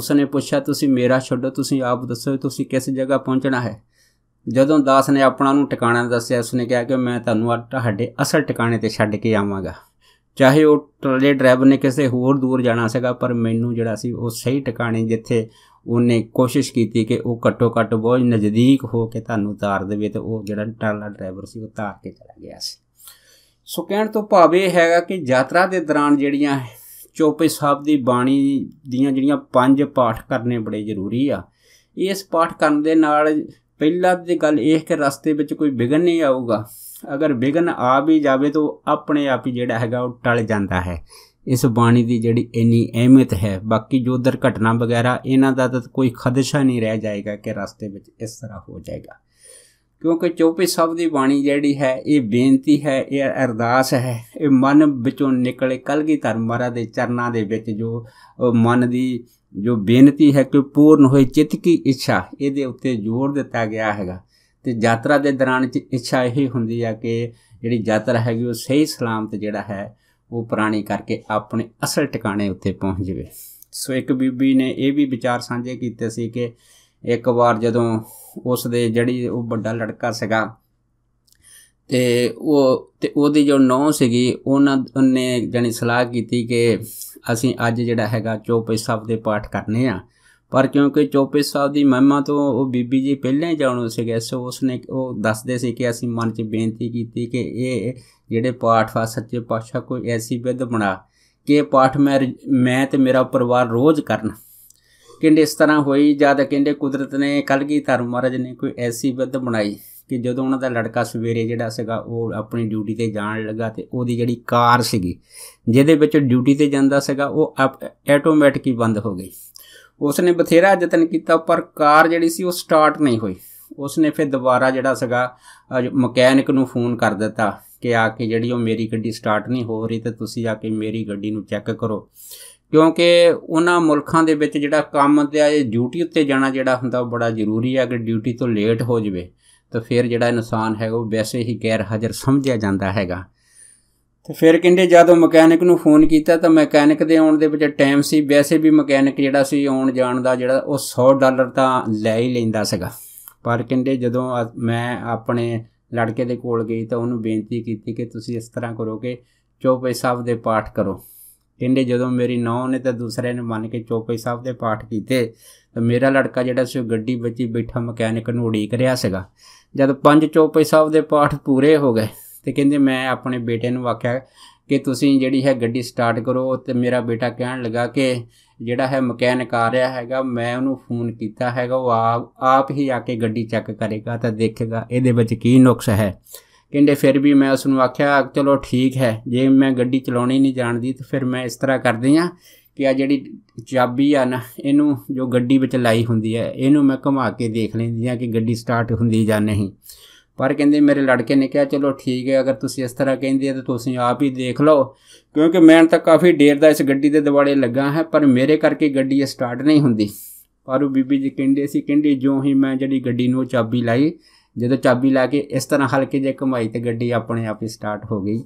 ਉਸ ਨੇ ਪੁੱਛਿਆ ਤੁਸੀਂ ਮੇਰਾ ਛੱਡੋ ਤੁਸੀਂ ਆਪ ਦੱਸੋ ਤੁਸੀਂ ਕਿਸ ਜਗ੍ਹਾ ਪਹੁੰਚਣਾ ਹੈ ਜਦੋਂ ਦਾਸ ਨੇ ਆਪਣਾ ਨੂੰ ਟਿਕਾਣਾ ਦੱਸਿਆ ਉਸ ਨੇ ਕਿਹਾ ਕਿ ਮੈਂ ਤੁਹਾਨੂੰ ਤੁਹਾਡੇ ਅਸਲ ਟਿਕਾਣੇ ਤੇ ਛੱਡ ਕੇ ਆਵਾਂਗਾ ਚਾਹੇ ਉਹ ਟਰਾਲੇ ਡਰਾਈਵਰ ਨੇ ਕਿਸੇ ਹੋਰ ਦੂਰ ਜਾਣਾ ਸੀਗਾ ਪਰ ਮੈਨੂੰ ਜਿਹੜਾ ਸੀ ਉਹ ਸਹੀ ਟਿਕਾਣੇ ਜਿੱਥੇ ਉਹਨੇ ਕੋਸ਼ਿਸ਼ ਕੀਤੀ ਕਿ ਉਹ ਘੱਟੋ ਘੱਟ ਬਹੁਤ ਨਜ਼ਦੀਕ ਹੋ ਕੇ ਤੁਹਾਨੂੰ ਉਤਾਰ ਦੇਵੇ ਤੇ ਉਹ ਜਿਹੜਾ ਟਰਾਲਾ ਡਰਾਈਵਰ ਸੀ ਉਹ ਤਾਰ ਕੇ ਚਲਾ ਗਿਆ ਸੀ ਸੋ ਕਹਿਣ ਤੋਂ ਭਾਵ ਇਹ ਹੈਗਾ ਕਿ ਯਾਤਰਾ ਦੇ ਦੌਰਾਨ ਜਿਹੜੀਆਂ ਚੋਪੇ ਸਾਹਿਬ ਦੀ ਬਾਣੀ ਦੀਆਂ ਜਿਹੜੀਆਂ ਪੰਜ ਪਾਠ ਕਰਨੇ ਬੜੇ ਜ਼ਰੂਰੀ ਆ ਇਸ ਪਾਠ ਕਰਨ ਦੇ ਨਾਲ ਪਹਿਲਾ ਤੇ ਗੱਲ ਇਹ ਕਿ ਰਸਤੇ ਵਿੱਚ ਕੋਈ ਵਿਗਨ ਨਹੀਂ ਆਊਗਾ ਅਗਰ ਵਿਗਨ ਆ ਵੀ ਜਾਵੇ ਤਾਂ ਆਪਣੇ ਆਪ ਹੀ ਜਿਹੜਾ ਹੈਗਾ ਉਹ ਟਲ ਜਾਂਦਾ ਹੈ ਇਸ ਬਾਣੀ ਦੀ ਜਿਹੜੀ ਇੰਨੀ ਅਹਿਮਤ ਹੈ ਬਾਕੀ ਜੋ ਦਰ ਘਟਨਾ ਵਗੈਰਾ ਇਹਨਾਂ ਦਾ ਤਾਂ ਕੋਈ ਖਦਸ਼ਾ ਨਹੀਂ ਰਹਿ ਜਾਏਗਾ ਕਿ ਰਸਤੇ ਵਿੱਚ ਇਸ ਤਰ੍ਹਾਂ ਹੋ ਜਾਏਗਾ ਕਿਉਂਕਿ ਚੌਪੇ ਸਾਹਿਬ ਦੀ ਬਾਣੀ ਜਿਹੜੀ ਹੈ ਇਹ ਬੇਨਤੀ ਹੈ ਇਹ ਅਰਦਾਸ ਹੈ ਇਹ ਮਨ ਵਿੱਚੋਂ ਨਿਕਲੇ ਕਲਗੀ ਧਰਮ ਦੇ ਚਰਨਾਂ ਦੇ ਵਿੱਚ ਜੋ ਮਨ ਦੀ ਜੋ ਬੇਨਤੀ ਹੈ ਕਿ ਪੂਰਨ ਹੋਏ ਚਿੱਤ ਕੀ ਇੱਛਾ ਇਹਦੇ ਉੱਤੇ ਜ਼ੋਰ ਦਿੱਤਾ ਗਿਆ ਹੈਗਾ ਤੇ ਯਾਤਰਾ ਦੇ ਦੌਰਾਨ ਇੱਛਾ ਇਹ ਹੁੰਦੀ ਆ ਕਿ ਜਿਹੜੀ ਯਾਤਰਾ ਹੈਗੀ ਉਹ ਸਹੀ ਸਲਾਮਤ ਜਿਹੜਾ ਹੈ ਉਹ ਪ੍ਰਾਣੀ ਕਰਕੇ ਆਪਣੇ ਅਸਲ ਟਿਕਾਣੇ ਉੱਤੇ ਪਹੁੰਚ ਜਾਵੇ ਸੋ ਇੱਕ ਬੀਬੀ ਨੇ ਇਹ ਵੀ ਵਿਚਾਰ ਸਾਂਝੇ ਕੀਤੇ ਸੀ ਕਿ ਇੱਕ ਵਾਰ ਜਦੋਂ ਉਸ ਦੇ ਜਿਹੜੀ ਉਹ ਵੱਡਾ ਲੜਕਾ ਸੀਗਾ ਤੇ ਉਹ ਤੇ ਉਹਦੀ ਜੋ ਨੌ ਸੀਗੀ ਉਹਨਾਂ ਉਹਨੇ ਜਾਨੀ ਸਲਾਹ ਕੀਤੀ ਕਿ ਅਸੀਂ ਅੱਜ ਜਿਹੜਾ ਹੈਗਾ ਚੋਪੇ ਸਭ ਦੇ ਪਾਠ ਕਰਨੇ ਆ ਪਰ ਕਿਉਂਕਿ ਚੋਪੇ ਸਾਹਿਬ ਦੀ ਮਹਿਮਾ ਤੋਂ ਉਹ ਬੀਬੀ ਜੀ ਪਹਿਲਾਂ ਹੀ ਜਾਣੂ ਸੀਗੇ ਸੋ ਉਸਨੇ ਉਹ ਦੱਸਦੇ ਸੀ ਕਿ ਅਸੀਂ ਮਨ 'ਚ ਬੇਨਤੀ ਕੀਤੀ ਕਿ ਇਹ ਜਿਹੜੇ ਪਾਠ ਆ ਸੱਚੇ ਪਾਤਸ਼ਾਹ ਕੋਈ ਐਸੀ ਵਿਧ ਬਣਾ ਕਿ ਇਹ ਪਾਠ ਮੈਂ ਮੈਂ ਤੇ ਮੇਰਾ ਪਰਿਵਾਰ ਰੋਜ਼ ਕਰਨ ਕਿੰਦੇ ਇਸ ਤਰ੍ਹਾਂ ਹੋਈ ਜਦ ਕਹਿੰਦੇ ਕੁਦਰਤ ਨੇ ਕਲਗੀ ਧਰਮ ਮਹਾਰਾਜ ਨੇ ਕੋਈ ਐਸੀ ਵਿਧ ਬਣਾਈ ਕਿ ਜਦੋਂ ਉਹਨਾਂ ਦਾ ਲੜਕਾ ਸਵੇਰੇ ਜਿਹੜਾ ਸੀਗਾ ਉਹ ਆਪਣੀ ਡਿਊਟੀ ਤੇ ਜਾਣ ਲੱਗਾ ਤੇ ਉਹਦੀ ਜਿਹੜੀ ਕਾਰ ਸੀਗੀ ਜਿਹਦੇ ਵਿੱਚ ਡਿਊਟੀ ਤੇ ਜਾਂਦਾ ਸੀਗਾ ਉਹ ਆਟੋਮੈਟਿਕ ਹੀ ਬੰਦ ਹੋ ਗਈ ਉਸ ਨੇ ਬਥੇਰਾ ਯਤਨ ਕੀਤਾ ਪਰ ਕਾਰ ਜਿਹੜੀ ਸੀ ਉਹ ਸਟਾਰਟ ਨਹੀਂ ਹੋਈ ਉਸ ਨੇ ਫਿਰ ਦੁਬਾਰਾ ਜਿਹੜਾ ਸਗਾ ਮਕੈਨਿਕ ਨੂੰ ਫੋਨ ਕਰ ਦਿੱਤਾ ਕਿ ਆ ਕੇ ਜਿਹੜੀ ਉਹ ਮੇਰੀ ਗੱਡੀ ਸਟਾਰਟ ਨਹੀਂ ਹੋ ਰਹੀ ਤੇ ਤੁਸੀਂ ਜਾ ਕੇ ਮੇਰੀ ਗੱਡੀ ਨੂੰ ਚੈੱਕ ਕਰੋ ਕਿਉਂਕਿ ਉਹਨਾਂ ਮੁਲਕਾਂ ਦੇ ਵਿੱਚ ਜਿਹੜਾ ਕੰਮ ਤੇ ਆਏ ਡਿਊਟੀ ਉੱਤੇ ਜਾਣਾ ਜਿਹੜਾ ਹੁੰਦਾ ਉਹ ਬੜਾ ਜ਼ਰੂਰੀ ਹੈ ਕਿ ਡਿਊਟੀ ਤੋਂ ਲੇਟ ਹੋ ਜਵੇ ਤਾਂ ਫਿਰ ਜਿਹੜਾ ਇਨਸਾਨ ਹੈ ਉਹ ਵੈਸੇ ਹੀ ਗੈਰ ਹਾਜ਼ਰ ਸਮਝਿਆ ਜਾਂਦਾ ਹੈਗਾ ਤੇ ਫਿਰ ਕਹਿੰਦੇ ਜਦੋਂ ਮਕੈਨਿਕ ਨੂੰ ਫੋਨ ਕੀਤਾ ਤਾਂ ਮਕੈਨਿਕ ਦੇ ਆਉਣ ਦੇ ਵਿੱਚ ਟਾਈਮ ਸੀ ਵੈਸੇ ਵੀ ਮਕੈਨਿਕ ਜਿਹੜਾ ਸੀ ਆਉਣ ਜਾਣ ਦਾ ਜਿਹੜਾ ਉਹ 100 ਡਾਲਰ ਤਾਂ ਲੈ ਹੀ ਲੈਂਦਾ ਸੀਗਾ ਪਰ ਕਹਿੰਦੇ ਜਦੋਂ ਮੈਂ ਆਪਣੇ ਲੜਕੇ ਦੇ ਕੋਲ ਗਈ ਤਾਂ ਉਹਨੂੰ ਬੇਨਤੀ ਕੀਤੀ ਕਿ ਤੁਸੀਂ ਇਸ ਤਰ੍ਹਾਂ ਕਰੋਗੇ ਚੋਪੇ ਸਾਹਿਬ ਦੇ ਪਾਠ ਕਰੋ ਕਹਿੰਦੇ ਜਦੋਂ ਮੇਰੀ ਨੌ ਨੇ ਤਾਂ ਦੂਸਰੇ ਨੇ ਮੰਨ ਕੇ ਚੋਪੇ ਸਾਹਿਬ ਦੇ ਪਾਠ ਕੀਤੇ ਤਾਂ ਮੇਰਾ ਲੜਕਾ ਜਿਹੜਾ ਸੀ ਉਹ ਗੱਡੀ ਵਿੱਚ ਬੈਠਾ ਮਕੈਨਿਕ ਨੂੰ ਉਡੀਕ ਰਿਹਾ ਸੀਗਾ ਜਦ ਪੰਜ ਚੋਪੇ ਸਾਹਿਬ ਦੇ ਪਾਠ ਪੂਰੇ ਹੋ ਗਏ ਤੇ ਕਹਿੰਦੇ ਮੈਂ ਆਪਣੇ ਬੇਟੇ ਨੂੰ ਆਖਿਆ ਕਿ ਤੁਸੀਂ ਜਿਹੜੀ ਹੈ ਗੱਡੀ ਸਟਾਰਟ ਕਰੋ ਤੇ ਮੇਰਾ ਬੇਟਾ ਕਹਿਣ ਲੱਗਾ ਕਿ ਜਿਹੜਾ ਹੈ ਮਕੈਨਿਕ ਆ ਰਿਹਾ ਹੈਗਾ ਮੈਂ ਉਹਨੂੰ ਫੋਨ ਕੀਤਾ ਹੈਗਾ ਉਹ ਆਪ ਹੀ ਆ ਕੇ ਗੱਡੀ ਚੈੱਕ ਕਰੇਗਾ ਤਾਂ ਦੇਖੇਗਾ ਇਹਦੇ ਵਿੱਚ ਕੀ ਨੁਕਸ ਹੈ ਕਹਿੰਦੇ ਫਿਰ ਵੀ ਮੈਂ ਉਸ ਨੂੰ ਆਖਿਆ ਚਲੋ ਠੀਕ ਹੈ ਜੇ ਮੈਂ ਗੱਡੀ ਚਲਾਉਣੀ ਨਹੀਂ ਜਾਣਦੀ ਤਾਂ ਫਿਰ ਮੈਂ ਇਸ ਤਰ੍ਹਾਂ ਕਰਦੀ ਆ ਕਿ ਆ ਜਿਹੜੀ ਚਾਬੀ ਆ ਨਾ ਇਹਨੂੰ ਜੋ ਗੱਡੀ ਵਿੱਚ ਲਾਈ ਹੁੰਦੀ ਹੈ ਇਹਨੂੰ ਮੈਂ ਘੁਮਾ ਕੇ ਦੇਖ ਲੈਂਦੀ ਆ ਕਿ ਗੱਡੀ ਸਟਾਰਟ ਹੁੰਦੀ ਜਾਂ ਨਹੀਂ ਪਰ ਕਹਿੰਦੇ ਮੇਰੇ ਲੜਕੇ ਨੇ ਕਿਹਾ ਚਲੋ ਠੀਕ ਹੈ ਅਗਰ ਤੁਸੀਂ ਇਸ ਤਰ੍ਹਾਂ ਕਹਿੰਦੇ ਆ ਤਾਂ ਤੁਸੀਂ ਆਪ ਹੀ ਦੇਖ ਲਓ ਕਿਉਂਕਿ ਮੈਂ ਤਾਂ ਕਾਫੀ ਢੇਰ ਦਾ ਇਸ ਗੱਡੀ ਦੇ ਦਿਵਾਲੇ ਲੱਗਾ ਹੈ ਪਰ ਮੇਰੇ ਕਰਕੇ ਗੱਡੀ ਸਟਾਰਟ ਨਹੀਂ ਹੁੰਦੀ ਪਰ ਉਹ ਬੀਬੀ ਜੀ ਕਹਿੰਦੇ ਸੀ ਕਹਿੰਦੇ ਜੋ ਹੀ ਮੈਂ ਜਿਹੜੀ ਗੱਡੀ ਨੂੰ ਚਾਬੀ ਲਾਈ ਜਦੋਂ ਚਾਬੀ ਲਾ ਕੇ ਇਸ ਤਰ੍ਹਾਂ ਹਲਕੇ ਜਿਹੇ ਘੁਮਾਈ ਤੇ ਗੱਡੀ ਆਪਣੇ ਆਪ ਹੀ ਸਟਾਰਟ ਹੋ ਗਈ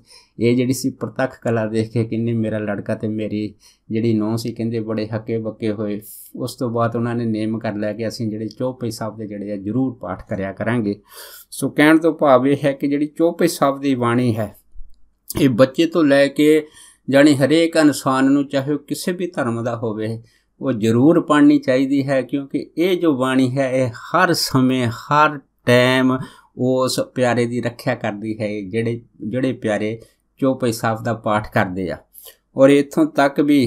ਇਹ ਜਿਹੜੀ ਸੀ ਪ੍ਰਤੱਖ ਕਲਾ ਦੇਖ ਕੇ ਕਿੰਨੇ ਮੇਰਾ ਲੜਕਾ ਤੇ ਮੇਰੀ ਜਿਹੜੀ ਨੌ ਸੀ ਕਹਿੰਦੇ ਬੜੇ ਹੱਕੇ ਬੱਕੇ ਹੋਏ ਉਸ ਤੋਂ ਬਾਅਦ ਉਹਨਾਂ ਨੇ ਨੇਮ ਕਰ ਲਿਆ ਕਿ ਅਸੀਂ ਜਿਹੜੇ ਚੋਪੇ ਸਾਹਿਬ ਦੇ ਜਿਹੜੇ ਆ ਜ਼ਰੂਰ ਪਾਠ ਕਰਿਆ ਕਰਾਂਗੇ ਸੋ ਕਹਿਣ ਤੋਂ ਭਾਵ ਇਹ ਹੈ ਕਿ ਜਿਹੜੀ ਚੋਪੇ ਸਾਹਿਬ ਦੀ ਬਾਣੀ ਹੈ ਇਹ ਬੱਚੇ ਤੋਂ ਲੈ ਕੇ ਜਾਨੀ ਹਰੇਕ ਇਨਸਾਨ ਨੂੰ ਚਾਹੇ ਉਹ ਕਿਸੇ ਵੀ ਧਰਮ ਦਾ ਹੋਵੇ ਉਹ ਜ਼ਰੂਰ ਪੜ੍ਹਨੀ ਚਾਹੀਦੀ ਹੈ ਕਿਉਂਕਿ ਇਹ ਜੋ ਬਾਣੀ ਹੈ ਇਹ ਹਰ ਸਮੇਂ ਹਰ ਟਾਈਮ ਉਸ ਪਿਆਰੇ ਦੀ ਰੱਖਿਆ ਕਰਦੀ ਹੈ ਜਿਹੜੇ ਜਿਹੜੇ ਪਿਆਰੇ ਚੋਪਈ ਸਾਹਿਬ ਦਾ ਪਾਠ ਕਰਦੇ ਆ ਔਰ ਇਥੋਂ ਤੱਕ ਵੀ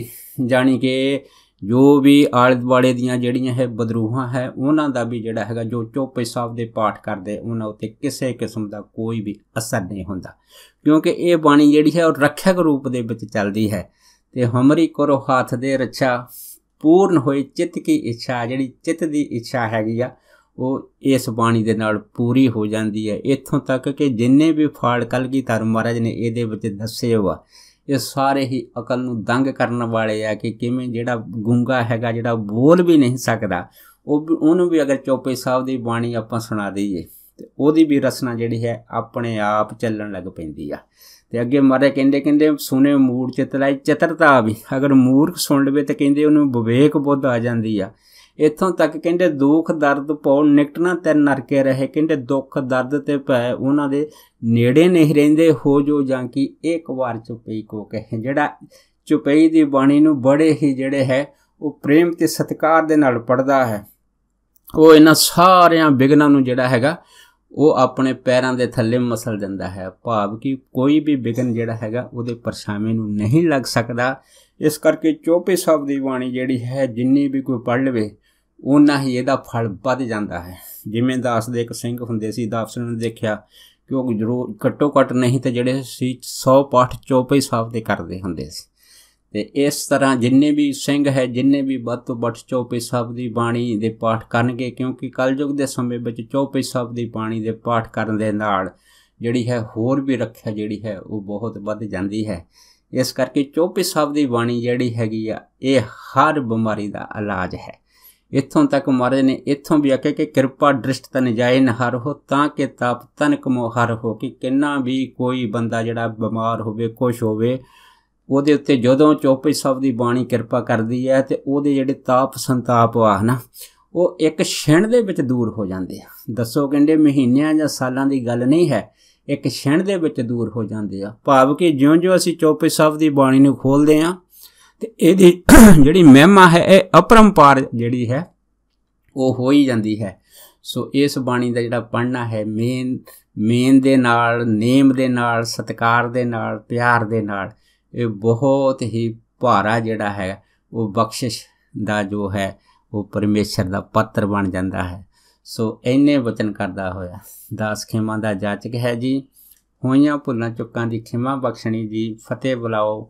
ਜਾਣੀ ਕਿ ਜੋ ਵੀ ਆਲੇ ਦੁਆਲੇ ਦੀਆਂ ਜਿਹੜੀਆਂ ਹੈ ਬਦਰੂਹਾਂ ਹੈ ਉਹਨਾਂ ਦਾ ਵੀ ਜਿਹੜਾ ਹੈਗਾ ਜੋ ਚੋਪੇ ਸਾਹਿਬ ਦੇ ਪਾਠ ਕਰਦੇ ਉਹਨਾਂ ਉੱਤੇ ਕਿਸੇ ਕਿਸਮ ਦਾ ਕੋਈ ਵੀ ਅਸਰ ਨਹੀਂ ਹੁੰਦਾ ਕਿਉਂਕਿ ਇਹ ਬਾਣੀ ਜਿਹੜੀ ਹੈ ਉਹ ਰੱਖਿਅਕ ਰੂਪ ਦੇ ਵਿੱਚ ਚੱਲਦੀ ਹੈ ਤੇ ਹਮਰੀ ਕਰੋ ਹੱਥ ਦੇ ਰੱਛਾ ਪੂਰਨ ਹੋਏ ਚਿੱਤ ਕੀ ਇੱਛਾ ਜਿਹੜੀ ਚਿੱਤ ਦੀ ਇੱਛਾ ਹੈਗੀ ਆ ਉਹ ਇਸ ਬਾਣੀ ਦੇ ਨਾਲ ਪੂਰੀ ਹੋ ਜਾਂਦੀ ਹੈ ਇੱਥੋਂ ਤੱਕ ਕਿ ਜਿੰਨੇ ਵੀ ਫਾੜ ਕਲਗੀ ਧਰਮ ਮਹਾਰਾਜ ਨੇ ਇਹਦੇ ਵਿੱਚ ਦੱਸੇ ਹੋਆ ਇਹ ਸਾਰੇ ਹੀ ਅਕਲ ਨੂੰ ਦੰਗ ਕਰਨ ਵਾਲੇ ਆ ਕਿ ਕਿਵੇਂ ਜਿਹੜਾ ਗੁੰਗਾ ਹੈਗਾ ਜਿਹੜਾ ਬੋਲ ਵੀ ਨਹੀਂ ਸਕਦਾ ਉਹ ਉਹਨੂੰ ਵੀ ਅਗਰ ਚੋਪੇ ਸਾਹਿਬ ਦੀ ਬਾਣੀ ਆਪਾਂ ਸੁਣਾ ਦਈਏ ਤੇ ਉਹਦੀ ਵੀ ਰਸਨਾ ਜਿਹੜੀ ਹੈ ਆਪਣੇ ਆਪ ਚੱਲਣ ਲੱਗ ਪੈਂਦੀ ਆ ਤੇ ਅੱਗੇ ਮਾਰੇ ਕਹਿੰਦੇ ਕਹਿੰਦੇ ਸੁਨੇ ਮੂੜ ਚਿਤਲਾਈ ਚਤਰਤਾ ਵੀ ਅਗਰ ਮੂਰਖ ਸੁਣ ਲਵੇ ਤੇ ਕਹਿੰਦੇ ਉਹਨੂੰ ਵਿਵੇਕ ਬੁੱਧ ਆ ਜਾਂਦੀ ਆ ਇਥੋਂ ਤੱਕ ਕਹਿੰਦੇ ਦੁੱਖ ਦਰਦ ਪਉ ਨਿਕਟਣਾ ਤੇ ਨਰਕੇ ਰਹੇ ਕਹਿੰਦੇ ਦੁੱਖ ਦਰਦ ਤੇ ਭੈ ਉਹਨਾਂ ਦੇ ਨੇੜੇ ਨਹੀਂ ਰਹਿੰਦੇ ਹੋ ਜੋ ਜਾਂ ਕਿ ਇੱਕ ਵਾਰ ਚੁਪਈ ਕੋ ਕਹੇ ਜਿਹੜਾ ਚੁਪਈ ਦੀ ਬਾਣੀ ਨੂੰ ਬੜੇ ਹੀ ਜਿਹੜੇ ਹੈ ਉਹ ਪ੍ਰੇਮ ਤੇ ਸਤਕਾਰ ਦੇ ਨਾਲ ਪੜਦਾ ਹੈ ਉਹ ਇਹਨਾਂ ਸਾਰਿਆਂ ਵਿਗਨਾਂ ਨੂੰ ਜਿਹੜਾ ਹੈਗਾ ਉਹ ਆਪਣੇ ਪੈਰਾਂ ਦੇ ਥੱਲੇ ਮਸਲ ਜਾਂਦਾ ਹੈ ਭਾਵ ਕਿ ਕੋਈ ਵੀ ਵਿਗਨ ਜਿਹੜਾ ਹੈਗਾ ਉਹਦੇ ਪਰਛਾਵੇਂ ਨੂੰ ਨਹੀਂ ਲੱਗ ਸਕਦਾ ਇਸ ਕਰਕੇ ਚੋਪੇ ਸਾਹਿਬ ਦੀ ਬਾਣੀ ਜਿਹੜੀ ਹੈ ਜਿੰਨੀ ਵੀ ਕੋਈ ਪੜ ਲਵੇ ਉਨਾ ਹੀ ਇਹਦਾ ਫਲ ਵੱਧ ਜਾਂਦਾ ਹੈ ਜਿਵੇਂ ਦਾਸ ਦੇ ਇੱਕ ਸਿੰਘ ਹੁੰਦੇ ਸੀ ਦਾਸ ਨੇ ਦੇਖਿਆ ਕਿ ਉਹ ਜ਼ਰੂਰ ਘੱਟੋ ਘੱਟ ਨਹੀਂ ਤੇ ਜਿਹੜੇ ਸੀ 100 ਪਾਠ ਚੌਪਈ ਸਾਹਿਬ ਦੇ ਕਰਦੇ ਹੁੰਦੇ ਸੀ ਤੇ ਇਸ ਤਰ੍ਹਾਂ ਜਿੰਨੇ ਵੀ ਸਿੰਘ ਹੈ ਜਿੰਨੇ ਵੀ ਵੱਧ ਤੋਂ ਵੱਧ ਚੌਪਈ ਸਾਹਿਬ ਦੀ ਬਾਣੀ ਦੇ ਪਾਠ ਕਰਨਗੇ ਕਿਉਂਕਿ ਕਲਯੁਗ ਦੇ ਸਮੇਂ ਵਿੱਚ ਚੌਪਈ ਸਾਹਿਬ ਦੀ ਬਾਣੀ ਦੇ ਪਾਠ ਕਰਨ ਦੇ ਨਾਲ ਜਿਹੜੀ ਹੈ ਹੋਰ ਵੀ ਰੱਖਿਆ ਜਿਹੜੀ ਹੈ ਉਹ ਬਹੁਤ ਵੱਧ ਜਾਂਦੀ ਹੈ ਇਸ ਕਰਕੇ ਚੌਪਈ ਸਾਹਿਬ ਦੀ ਬਾਣੀ ਜਿਹੜੀ ਹੈਗੀ ਆ ਇਹ ਹਰ ਬਿਮਾਰੀ ਦਾ ਇਲਾਜ ਹੈ ਇੱਥੋਂ ਤੱਕ ਮਹਾਰਾਜ ਨੇ ਇੱਥੋਂ ਵੀ ਆਖਿਆ ਕਿ ਕਿਰਪਾ ਦ੍ਰਿਸ਼ਟ ਤਨ ਜਾਏ ਨਹਰ ਹੋ ਤਾਂ ਕਿ ਤਾਪ ਕਮੋ ਹਰ ਹੋ ਕਿ ਕਿੰਨਾ ਵੀ ਕੋਈ ਬੰਦਾ ਜਿਹੜਾ ਬਿਮਾਰ ਹੋਵੇ ਕੁਛ ਹੋਵੇ ਉਹਦੇ ਉੱਤੇ ਜਦੋਂ ਚੋਪੇ ਸਭ ਦੀ ਬਾਣੀ ਕਿਰਪਾ ਕਰਦੀ ਹੈ ਤੇ ਉਹਦੇ ਜਿਹੜੇ ਤਾਪ ਸੰਤਾਪ ਆ ਹਨਾ ਉਹ ਇੱਕ ਛਿਣ ਦੇ ਵਿੱਚ ਦੂਰ ਹੋ ਜਾਂਦੇ ਆ ਦੱਸੋ ਕਹਿੰਦੇ ਮਹੀਨਿਆਂ ਜਾਂ ਸਾਲਾਂ ਦੀ ਗੱਲ ਨਹੀਂ ਹੈ ਇੱਕ ਛਿਣ ਦੇ ਵਿੱਚ ਦੂਰ ਹੋ ਜਾਂਦੇ ਆ ਭਾਵ ਕਿ ਜਿਉਂ-ਜਿਉਂ ਅਸੀਂ ਚੋਪੇ ਸਭ ਦੀ ਬਾਣੀ ਨੂੰ ਖੋਲਦੇ ਆ ਤੇ ਇਹਦੀ <coughs> ਜਿਹੜੀ ਮਹਿਮਾ ਹੈ ਇਹ ਅਪਰੰਪਾਰ ਜਿਹੜੀ ਹੈ ਉਹ ਹੋ ਹੀ ਜਾਂਦੀ ਹੈ ਸੋ ਇਸ ਬਾਣੀ ਦਾ ਜਿਹੜਾ ਪੜਨਾ ਹੈ ਮੇਨ ਮੇਨ ਦੇ ਨਾਲ ਨੇਮ ਦੇ ਨਾਲ ਸਤਕਾਰ ਦੇ ਨਾਲ ਪਿਆਰ ਦੇ ਨਾਲ ਇਹ ਬਹੁਤ ਹੀ ਭਾਰਾ ਜਿਹੜਾ ਹੈ ਉਹ ਬਖਸ਼ਿਸ਼ ਦਾ ਜੋ ਹੈ ਉਹ ਪਰਮੇਸ਼ਰ ਦਾ ਪੱਤਰ ਬਣ ਜਾਂਦਾ ਹੈ ਸੋ ਐਨੇ ਵਚਨ ਕਰਦਾ ਹੋਇਆ ਦਾਸ ਖਿਮਾ ਦਾ ਜਾਚਕ ਹੈ ਜੀ ਹੋਈਆਂ ਭੁੱਲਾਂ ਚੁੱਕਾਂ ਦੀ ਖਿਮਾ ਬਖਸ਼ਣੀ ਜੀ ਫਤਿਹ ਬੁਲਾਓ